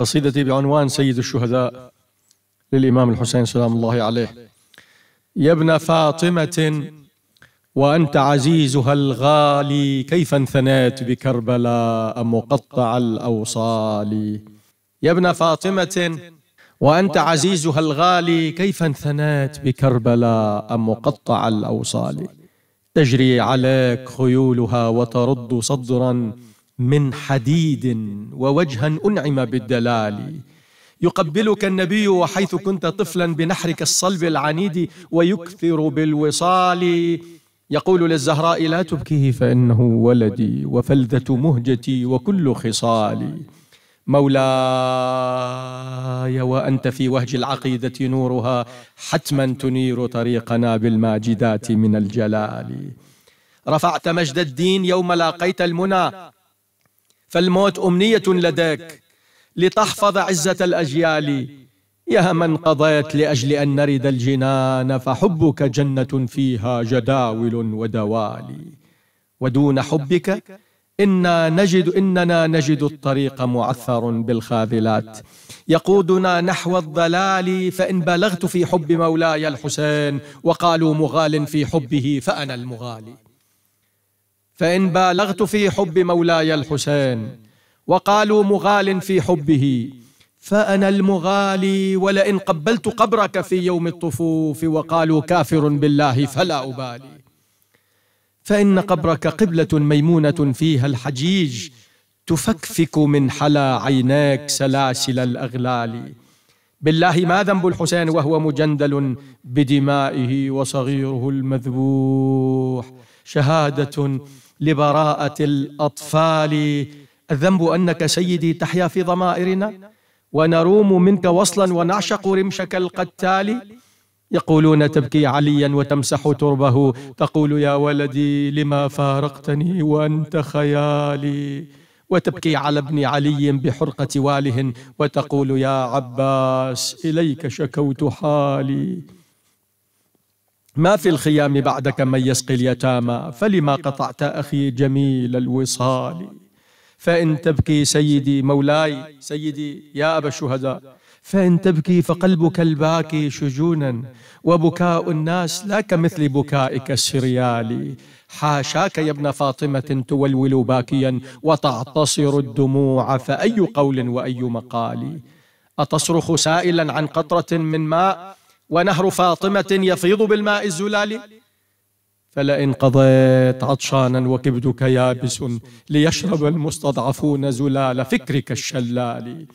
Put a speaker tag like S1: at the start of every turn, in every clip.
S1: قصيدتي بعنوان سيد الشهداء للإمام الحسين سلام الله عليه يا ابن فاطمة وأنت عزيزها الغالي كيف انثنيت بكربلاء مقطع الأوصال يا ابن فاطمة وأنت عزيزها الغالي كيف انثنيت بكربلاء مقطع الأوصال تجري عليك خيولها وترد صدرا من حديد ووجها انعم بالدلال يقبلك النبي وحيث كنت طفلا بنحرك الصلب العنيد ويكثر بالوصال يقول للزهراء لا تبكيه فانه ولدي وفلذه مهجتي وكل خصالي مولاي وانت في وهج العقيده نورها حتما تنير طريقنا بالماجدات من الجلال رفعت مجد الدين يوم لاقيت المنى فالموت أمنية لديك لتحفظ عزة الأجيال يا من قضيت لأجل أن نرد الجنان فحبك جنة فيها جداول ودوالي ودون حبك إنا نجد إننا نجد الطريق معثر بالخاذلات يقودنا نحو الضلال فإن بلغت في حب مولاي الحسين وقالوا مغال في حبه فأنا المغالي فإن بالغت في حب مولاي الحسين وقالوا مغال في حبه فأنا المغالي ولئن قبلت قبرك في يوم الطفوف وقالوا كافر بالله فلا أبالي فإن قبرك قبلة ميمونة فيها الحجيج تفكفك من حلا عيناك سلاسل الأغلال بالله ما ذنب الحسين وهو مجندل بدمائه وصغيره المذبوح شهادة لبراءه الاطفال الذنب انك سيدي تحيا في ضمائرنا ونروم منك وصلا ونعشق رمشك القتال يقولون تبكي عليا وتمسح تربه تقول يا ولدي لما فارقتني وانت خيالي وتبكي على ابن علي بحرقه واله وتقول يا عباس اليك شكوت حالي ما في الخيام بعدك من يسقي اليتامى فلما قطعت أخي جميل الوصال فإن تبكي سيدي مولاي سيدي يا أبا الشهداء فإن تبكي فقلبك الباكي شجونا وبكاء الناس لا كمثل بكائك السريالي حاشاك يا ابن فاطمة تولول باكيا وتعتصر الدموع فأي قول وأي مقال أتصرخ سائلا عن قطرة من ماء ونهر فاطمة يفيض بالماء الزلال فلئن قضيت عطشانا وكبدك يابس ليشرب المستضعفون زلال فكرك الشلال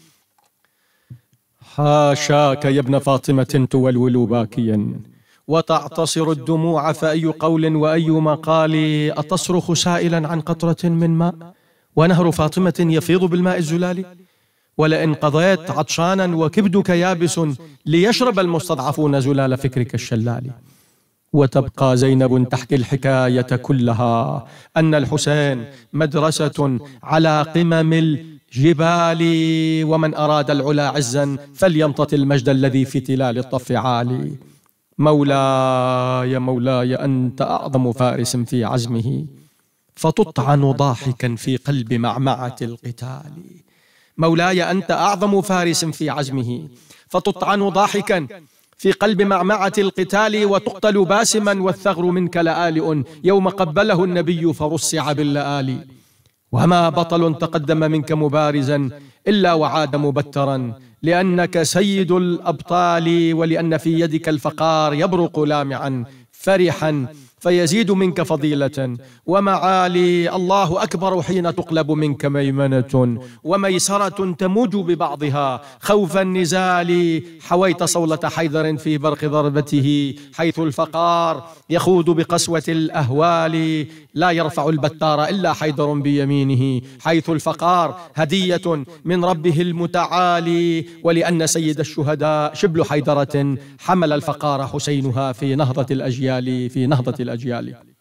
S1: حاشاك يا ابن فاطمة تولول باكيا وتعتصر الدموع فأي قول وأي مقال أتصرخ سائلا عن قطرة من ماء ونهر فاطمة يفيض بالماء الزلالي ولئن قضيت عطشانا وكبدك يابس ليشرب المستضعفون زلال فكرك الشلال وتبقى زينب تحكي الحكاية كلها أن الحسين مدرسة على قمم الجبال ومن أراد العلا عزا فليمتط المجد الذي في تلال الطف عالي مولاي مولاي أنت أعظم فارس في عزمه فتطعن ضاحكا في قلب معمعة القتال مولاي أنت أعظم فارس في عزمه فتطعن ضاحكا في قلب معمعة القتال وتقتل باسما والثغر منك لآلئ يوم قبله النبي فرصع باللآلئ وما بطل تقدم منك مبارزا إلا وعاد مبترا لأنك سيد الأبطال ولأن في يدك الفقار يبرق لامعا فرحا فيزيد منك فضيلة ومعالي الله أكبر حين تقلب منك ميمنة وميسرة تموج ببعضها خوف النزال حويت صولة حيدر في برق ضربته حيث الفقار يخوض بقسوة الأهوال لا يرفع البتار إلا حيدر بيمينه حيث الفقار هدية من ربه المتعالي ولأن سيد الشهداء شبل حيدرة حمل الفقار حسينها في نهضة الأجيال في نهضة الأجيال de estagiário.